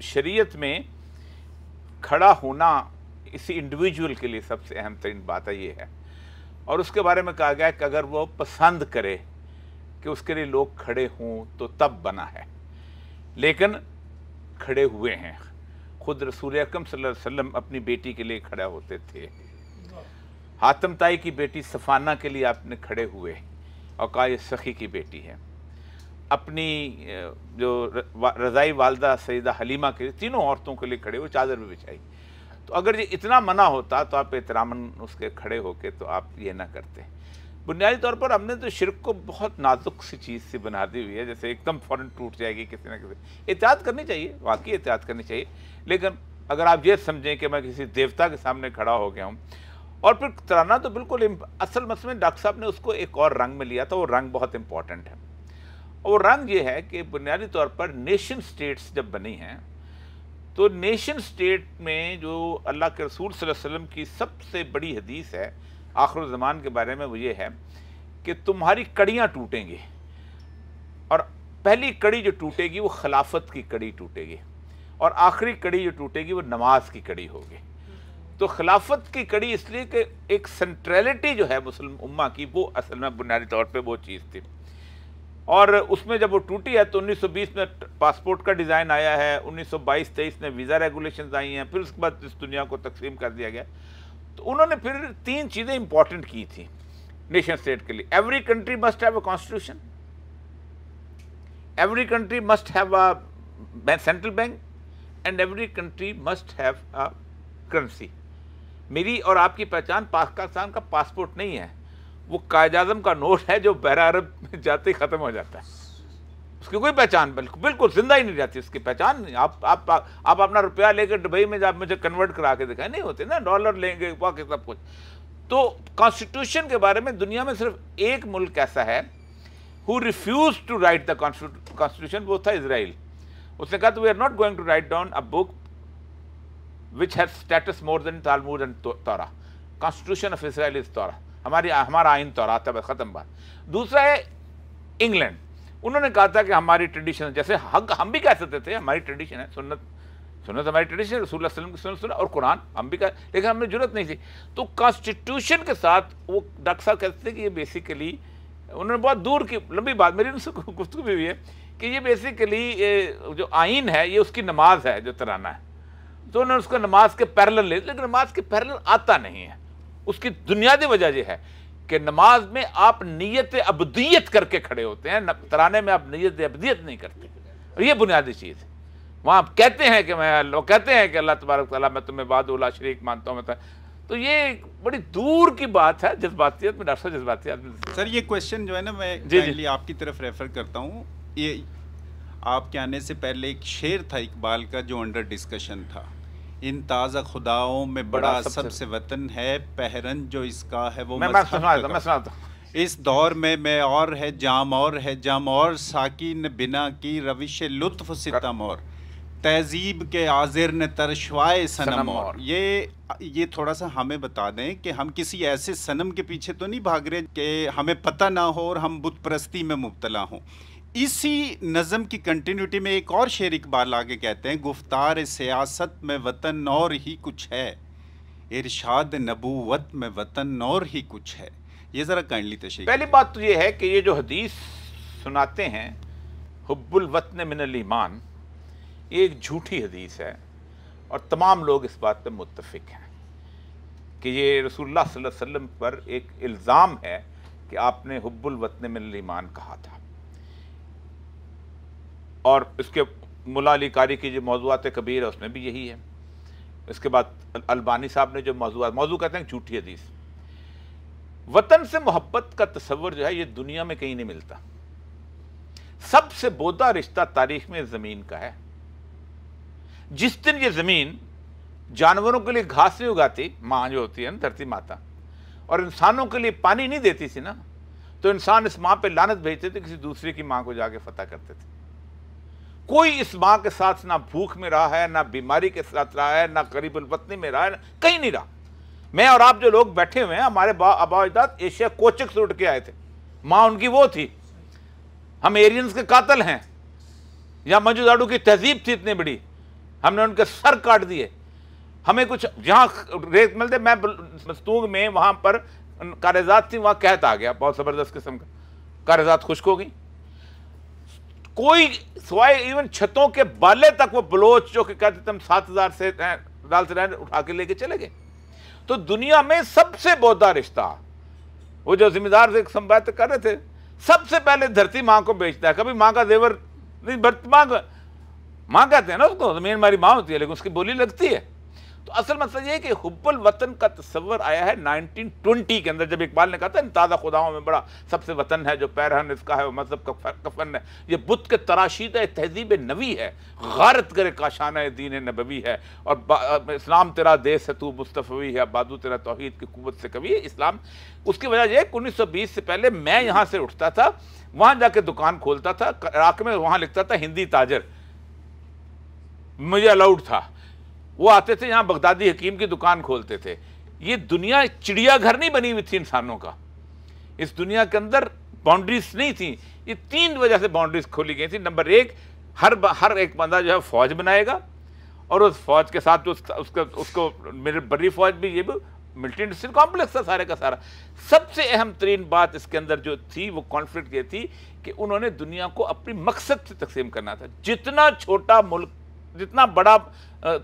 شریعت میں کھڑا ہونا اسی انڈیویجول کے لیے سب سے اہم ترین بات ہے یہ ہے اور اس کے بارے میں کہا گیا کہ اگر وہ پسند کرے کہ اس کے لیے لوگ کھڑے ہوں تو تب بنا ہے لیکن کھڑے ہوئے ہیں خود رسول اکرم صلی اللہ علیہ وسلم اپنی بیٹی کے لیے کھڑے ہوتے تھے حاتم تائی کی بیٹی صفانہ کے لیے آپ نے کھڑے ہوئے اور کہا یہ سخی کی بیٹی ہے اپنی جو رضائی والدہ سیدہ حلیمہ کے تینوں عورتوں کے لیے کھڑے وہ چادر میں بچھائی تو اگر یہ اتنا منع ہوتا تو آپ احترامن اس کے کھڑے ہو کے تو آپ یہ نہ کرتے بنیادی طور پر ہم نے تو شرک کو بہت نازک سی چیز سے بنا دی ہوئی ہے جیسے ایک دم فوراً ٹوٹ جائے گی کسی نہ کسی احتیاط کرنی چاہیے واقعی احتیاط کرنی چاہیے لیکن اگر آپ یہ سمجھیں کہ میں کسی دیوتا کے سامنے کھڑا ہو گیا ہوں اور پھر ترانہ تو بالکل اصل مسئلہ ڈاکٹر صاحب نے اس کو ایک اور رنگ میں لیا تھا وہ رنگ بہت امپورٹنٹ ہے اور رنگ یہ ہے کہ بنیادی طور پر نیشن سٹیٹس جب بنی ہیں تو نیشن سٹیٹ میں جو اللہ کے رسول صلی اللہ علیہ وسلم کی سب سے بڑی حدیث ہے آخر الزمان کے بارے میں وہ یہ ہے کہ تمہاری کڑیاں ٹوٹیں گے اور پہلی کڑی جو ٹوٹے گی وہ خلافت کی کڑی ٹوٹے گی اور آخری کڑی جو ٹوٹے گی وہ نماز کی کڑی ہوگی تو خلافت کی کڑی اس لیے کہ ایک سنٹریلٹی جو ہے مسلم امہ کی وہ اصل میں بنیادی طور پہ وہ چیز تھی اور اس میں جب وہ ٹوٹی ہے تو انیس سو بیس میں پاسپورٹ کا ڈیزائن آیا ہے انیس سو بائیس تیئیس میں ویزا ریگولیشنز آئی ہیں پھر اس کے بعد اس دنیا کو تقسیم کر دیا گیا تو انہوں نے پھر تین چیزیں امپورٹنٹ کی تھیں نیشن اسٹیٹ کے لیے every country must have a constitution every country must have a central bank and every country must have a currency میری اور آپ کی پہچان پاکستان کا پاسپورٹ نہیں ہے وہ قائد اعظم کا نوٹ ہے جو بحر عرب میں جاتے ہی ختم ہو جاتا ہے اس کی کوئی پہچان بالکل زندہ ہی نہیں رہتی اس کی پہچان نہیں آپ آپ آپ اپنا روپیہ لے کے دبئی میں جب مجھے کنورٹ کرا کے دکھائیں نہیں ہوتے نا ڈالر لیں گے واقعی سب کچھ تو کانسٹیٹیوشن کے بارے میں دنیا میں صرف ایک ملک ایسا ہے ہو ریفیوز ٹو کانسٹیٹیوشن وہ تھا اسرائیل اس نے کہا تو we are not going to write down a book which has status more than and Torah constitution of Israel is طور ہماری ہمارا آئین تو رات ہے بس ختم بات دوسرا ہے انگلینڈ انہوں نے کہا تھا کہ ہماری ٹریڈیشن جیسے حق ہم بھی کہہ سکتے تھے ہماری ٹریڈیشن ہے سنت سنت ہماری ہے رسول اللہ وسلم کی سنت سنت اور قرآن ہم بھی کہہ لیکن ہم نے ضرورت نہیں تھی تو کانسٹیٹیوشن کے ساتھ وہ ڈاکٹر صاحب کہتے تھے کہ یہ بیسیکلی انہوں نے بہت دور کی لمبی بات میری ان سے گفتگو بھی ہوئی ہے کہ یہ بیسیکلی جو آئین ہے یہ اس کی نماز ہے جو ترانہ ہے تو انہوں نے اس کو نماز کے پیرل لے لیکن نماز کے پیرل آتا نہیں ہے اس کی بنیادی وجہ یہ ہے کہ نماز میں آپ نیت ابدیت کر کے کھڑے ہوتے ہیں ترانے میں آپ نیت ابدیت نہیں کرتے اور یہ بنیادی چیز ہے وہاں آپ کہتے ہیں کہ میں اللہ کہتے ہیں کہ اللہ تبارک تعالیٰ میں تمہیں باد اللہ شریک مانتا ہوں تو یہ بڑی دور کی بات ہے جذباتیت میں ڈاکٹر صاحب میں سر یہ کوشچن جو ہے نا میں جی، جی۔ آپ کی طرف ریفر کرتا ہوں یہ آپ کے آنے سے پہلے ایک شعر تھا اقبال کا جو انڈر ڈسکشن تھا ان تازہ خداؤں میں بڑا سب سے وطن ہے پہرن جو اس کا ہے وہ اس دور میں میں اور ہے جام اور ہے جام اور ساکین بنا کی روش لطف ستم اور تہذیب کے آزر نے ترشوائے اور یہ تھوڑا سا ہمیں بتا دیں کہ ہم کسی ایسے سنم کے پیچھے تو نہیں بھاگ رہے کہ ہمیں پتہ نہ ہو اور ہم بت پرستی میں مبتلا ہوں اسی نظم کی کنٹینیوٹی میں ایک اور شعر اقبال آگے کہتے ہیں گفتار سیاست میں وطن اور ہی کچھ ہے ارشاد نبوت میں وطن اور ہی کچھ ہے یہ ذرا کائنڈلی تشریح پہلی بات تو یہ ہے کہ یہ جو حدیث سناتے ہیں حب الوطن من یہ ایک جھوٹی حدیث ہے اور تمام لوگ اس بات پہ متفق ہیں کہ یہ رسول اللہ صلی اللہ علیہ وسلم پر ایک الزام ہے کہ آپ نے حب الوطن من الایمان کہا تھا اور اس کے ملا علی کاری کی جو موضوعات کبیر ہے اس میں بھی یہی ہے اس کے بعد البانی صاحب نے جو موضوعات موضوع کہتے ہیں جھوٹی حدیث وطن سے محبت کا تصور جو ہے یہ دنیا میں کہیں نہیں ملتا سب سے بودہ رشتہ تاریخ میں زمین کا ہے جس دن یہ زمین جانوروں کے لیے گھاس نہیں اگاتی ماں جو ہوتی ہے دھرتی ماتا اور انسانوں کے لیے پانی نہیں دیتی تھی نا تو انسان اس ماں پہ لانت بھیجتے تھے کسی دوسرے کی ماں کو جا کے فتح کرتے تھے کوئی اس ماں کے ساتھ نہ بھوک میں رہا ہے نہ بیماری کے ساتھ رہا ہے نہ قریب الوطنی میں رہا ہے کہیں نہیں رہا میں اور آپ جو لوگ بیٹھے ہوئے ہیں ہمارے ابا اجداد ایشیا کوچک سے اٹھ کے آئے تھے ماں ان کی وہ تھی ہم ایرینز کے قاتل ہیں یا منجو دارڈو کی تہذیب تھی اتنی بڑی ہم نے ان کے سر کاٹ دیے ہمیں کچھ جہاں ریت ملتے میں میں وہاں پر کارزات تھی وہاں قحط آ گیا بہت زبردست قسم کا کارزات خشک گئی کوئی سوائے ایون چھتوں کے بالے تک وہ بلوچ جو کہ کہتے سات ہزار سے اٹھا کے لے کے چلے گئے تو دنیا میں سب سے بہتر رشتہ وہ جو ذمہ دار سے کر رہے تھے سب سے پہلے دھرتی ماں کو بیچتا ہے کبھی ماں کا زیور نہیں ماں ماں کہتے ہیں نا اس کو زمین ماری ماں ہوتی ہے لیکن اس کی بولی لگتی ہے تو اصل مسئلہ یہ ہے کہ حب الوطن کا تصور آیا ہے نائنٹین ٹونٹی کے اندر جب اقبال نے کہا تھا میں بڑا سب سے وطن ہے جو پیرہن اس کا ہے وہ مذہب کا کفن ہے یہ کے تراشیدہ تہذیب نوی ہے غارت کرے کاشانہ دین نبوی ہے اور اسلام تیرا دیس ہے تو مصطفی ہے بادو تیرا توحید کی قوت سے کبھی اسلام اس کی وجہ یہ انیس سو بیس سے پہلے میں یہاں سے اٹھتا تھا وہاں جا کے دکان کھولتا تھا عراق میں وہاں لکھتا تھا ہندی تاجر مجھے الاؤڈ تھا وہ آتے تھے یہاں بغدادی حکیم کی دکان کھولتے تھے یہ دنیا چڑیا گھر نہیں بنی ہوئی تھی انسانوں کا اس دنیا کے اندر باؤنڈریز نہیں تھیں یہ تین وجہ سے باؤنڈریز کھولی گئی تھیں نمبر ایک ہر ہر ایک بندہ جو ہے فوج بنائے گا اور اس فوج کے ساتھ اس کا اس کو میرے بری فوج بھی یہ بھی ملٹری کمپلیکس تھا سارے کا سارا سب سے اہم ترین بات اس کے اندر جو تھی وہ کانفلکٹ یہ تھی کہ انہوں نے دنیا کو اپنی مقصد سے تقسیم کرنا تھا جتنا چھوٹا ملک جتنا بڑا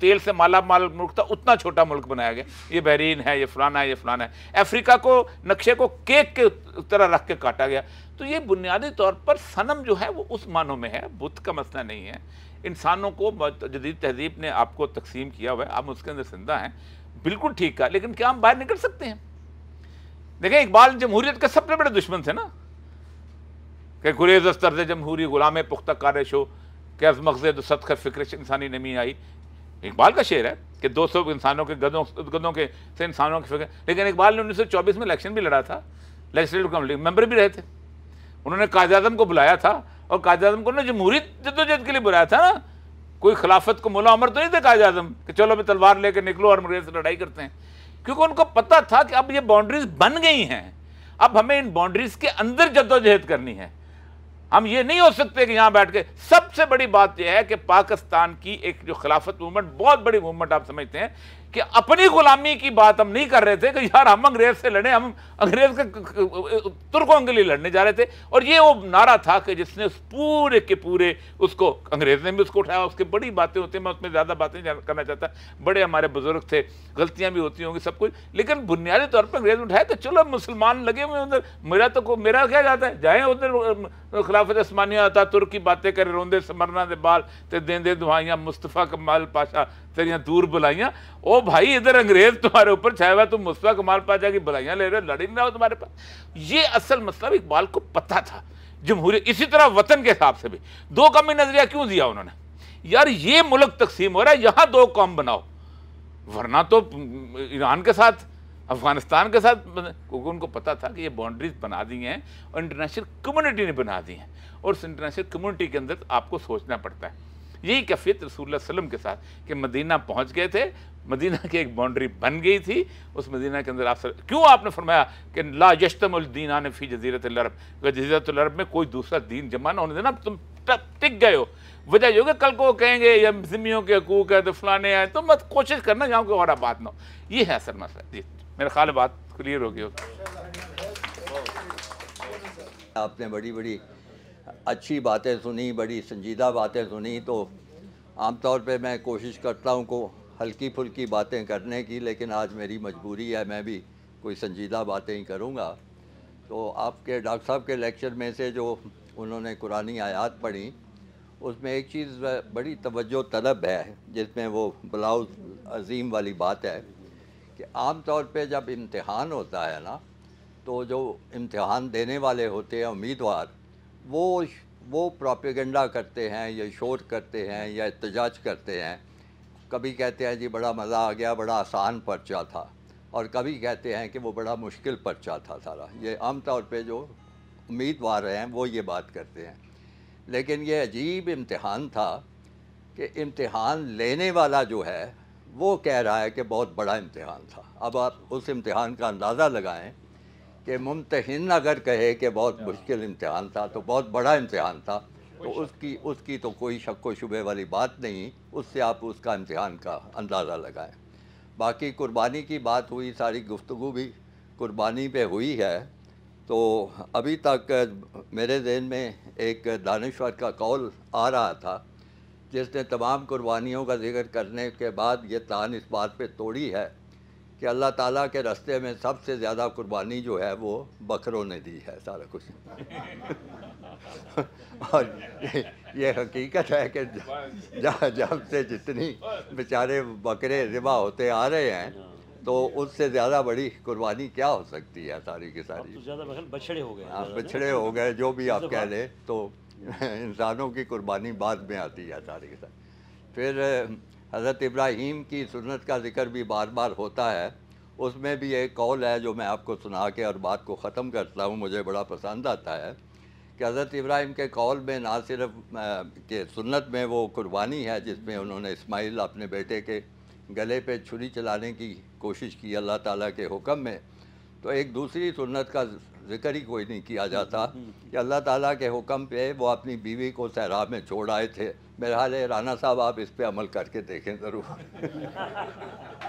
تیل سے مالا مال ملک تھا اتنا چھوٹا ملک بنایا گیا یہ بحرین ہے یہ فلانا ہے یہ فلانا ہے افریقہ کو نقشے کو کیک کے طرح رکھ کے کاٹا گیا تو یہ بنیادی طور پر صنم جو ہے وہ اس معنوں میں ہے بت کا مسئلہ نہیں ہے انسانوں کو جدید تہذیب نے آپ کو تقسیم کیا ہوا ہے آپ اس کے اندر زندہ ہیں بالکل ٹھیک کا لیکن کیا ہم باہر نکل سکتے ہیں دیکھیں اقبال جمہوریت کا سب سے بڑے دشمن تھے نا کہ گریز طرز جمہوری غلام پختہ کارش ہو کہ از مغز دو سطح کا فکر انسانی نمی آئی اقبال کا شعر ہے کہ دو سو انسانوں کے گدوں سے انسانوں کے فکر لیکن اقبال نے انیس سو چوبیس میں الیکشن بھی لڑا تھا کمیٹی ممبر بھی رہے تھے انہوں نے قائد اعظم کو بلایا تھا اور قائد اعظم کو نے جمہوری جد و جہد کے لیے بلایا تھا نا کوئی خلافت کو مولا عمر تو نہیں تھے قائد اعظم کہ چلو میں تلوار لے کے نکلو اور مریض سے لڑائی کرتے ہیں کیونکہ ان کو پتہ تھا کہ اب یہ باؤنڈریز بن گئی ہیں اب ہمیں ان باؤنڈریز کے اندر جد و جہد کرنی ہے ہم یہ نہیں ہو سکتے کہ یہاں بیٹھ کے سب سے بڑی بات یہ ہے کہ پاکستان کی ایک جو خلافت موومنٹ بہت بڑی موومنٹ آپ سمجھتے ہیں کہ اپنی غلامی کی بات ہم نہیں کر رہے تھے کہ یار ہم انگریز سے لڑیں ہم انگریز کے ترکوں لیے لڑنے جا رہے تھے اور یہ وہ نعرہ تھا کہ جس نے اس پورے کے پورے اس کو انگریز نے بھی اس کو اٹھایا اس کے بڑی باتیں ہوتی ہیں میں اس میں زیادہ باتیں نہیں کرنا چاہتا بڑے ہمارے بزرگ تھے غلطیاں بھی ہوتی ہوں گی سب کچھ لیکن بنیادی طور پر انگریز اٹھایا کہ چلو مسلمان لگے ہوئے ادھر میرا تو میرا کیا جاتا ہے جائیں ادھر خلافت عثمانیہ آتا ترک ترکی باتیں کرے روندے سمرنا دے بال تے دیندے دعائیاں مصطفیٰ کمال پاشا تیریاں دور بلائیاں او بھائی ادھر انگریز تمہارے اوپر چھایا ہوا تم مصطفیٰ کمال جا کی بلائیاں لے رہے ہو لڑی نہیں رہا ہو تمہارے پاس یہ اصل مسئلہ اقبال کو پتہ تھا جمہوریہ اسی طرح وطن کے حساب سے بھی دو قومی نظریہ کیوں دیا انہوں نے یار یہ ملک تقسیم ہو رہا ہے یہاں دو قوم بناؤ ورنہ تو ایران کے ساتھ افغانستان کے ساتھ کیونکہ ان کو پتا تھا کہ یہ باؤنڈریز بنا دی ہیں اور انٹرنیشنل کمیونٹی نے بنا دی ہیں اور اس انٹرنیشنل کمیونٹی کے اندر آپ کو سوچنا پڑتا ہے یہی کفیت رسول اللہ علیہ وسلم کے ساتھ کہ مدینہ پہنچ گئے تھے مدینہ کی ایک باؤنڈری بن گئی تھی اس مدینہ کے اندر آپ کیوں آپ نے فرمایا کہ لا یشتم الدین عن فی جزیرت العرب جزیرت العرب میں کوئی دوسرا دین جمع نہ ہونے دینا اب تم ٹک گئے ہو وجہ یہ ہوگا کل کو کہیں گے یا ذمیوں کے حقوق ہے تو فلانے آئے تو مت کوشش کرنا جاؤں کہ اور بات نہ ہو یہ ہے اصل مسئلہ جی میرے خیال بات کلیئر ہو گئی ہوگی آپ نے بڑی بڑی اچھی باتیں سنی بڑی سنجیدہ باتیں سنی تو عام طور پہ میں کوشش کرتا ہوں کو ہلکی پھلکی باتیں کرنے کی لیکن آج میری مجبوری ہے میں بھی کوئی سنجیدہ باتیں ہی کروں گا تو آپ کے ڈاکٹر صاحب کے لیکچر میں سے جو انہوں نے قرآن آیات پڑھی اس میں ایک چیز بڑی توجہ طلب ہے جس میں وہ بلاؤز عظیم والی بات ہے کہ عام طور پہ جب امتحان ہوتا ہے نا تو جو امتحان دینے والے ہوتے ہیں امیدوار وہ وہ پراپیگنڈا کرتے ہیں یا شور کرتے ہیں یا احتجاج کرتے ہیں کبھی کہتے ہیں جی بڑا مزہ آ گیا بڑا آسان پرچہ تھا اور کبھی کہتے ہیں کہ وہ بڑا مشکل پرچہ تھا سارا یہ عام طور پہ جو امیدوار ہیں وہ یہ بات کرتے ہیں لیکن یہ عجیب امتحان تھا کہ امتحان لینے والا جو ہے وہ کہہ رہا ہے کہ بہت بڑا امتحان تھا اب آپ اس امتحان کا اندازہ لگائیں کہ ممتحن اگر کہے کہ بہت ہاں۔ مشکل امتحان تھا تو بہت بڑا امتحان تھا تو اس کی اس کی تو کوئی شک و شبے والی بات نہیں اس سے آپ اس کا امتحان کا اندازہ لگائیں باقی قربانی کی بات ہوئی ساری گفتگو بھی قربانی پہ ہوئی ہے تو ابھی تک میرے ذہن میں ایک دانشور کا قول آ رہا تھا جس نے تمام قربانیوں کا ذکر کرنے کے بعد یہ تان اس بات پہ توڑی ہے کہ اللہ تعالیٰ کے رستے میں سب سے زیادہ قربانی جو ہے وہ بکروں نے دی ہے سارا کچھ اور یہ حقیقت ہے کہ جب سے جتنی بیچارے بکرے ربا ہوتے آ رہے ہیں تو اس سے زیادہ بڑی قربانی کیا ہو سکتی ہے ساری کی ساری بچھڑے ہو گئے ہاں بچھڑے ہو گئے جو بھی آپ کہہ لیں تو انسانوں کی قربانی بعد میں آتی ہے ساری کے ساری پھر حضرت ابراہیم کی سنت کا ذکر بھی بار بار ہوتا ہے اس میں بھی ایک قول ہے جو میں آپ کو سنا کے اور بات کو ختم کرتا ہوں مجھے بڑا پسند آتا ہے کہ حضرت ابراہیم کے قول میں نہ صرف کہ سنت میں وہ قربانی ہے جس میں انہوں نے اسماعیل اپنے بیٹے کے گلے پہ چھری چلانے کی کوشش کی اللہ تعالیٰ کے حکم میں تو ایک دوسری سنت کا ذکر ہی کوئی نہیں کیا جاتا کہ اللہ تعالیٰ کے حکم پہ وہ اپنی بیوی کو صحرا میں چھوڑ آئے تھے حال ہے رانا صاحب آپ اس پہ عمل کر کے دیکھیں ضرور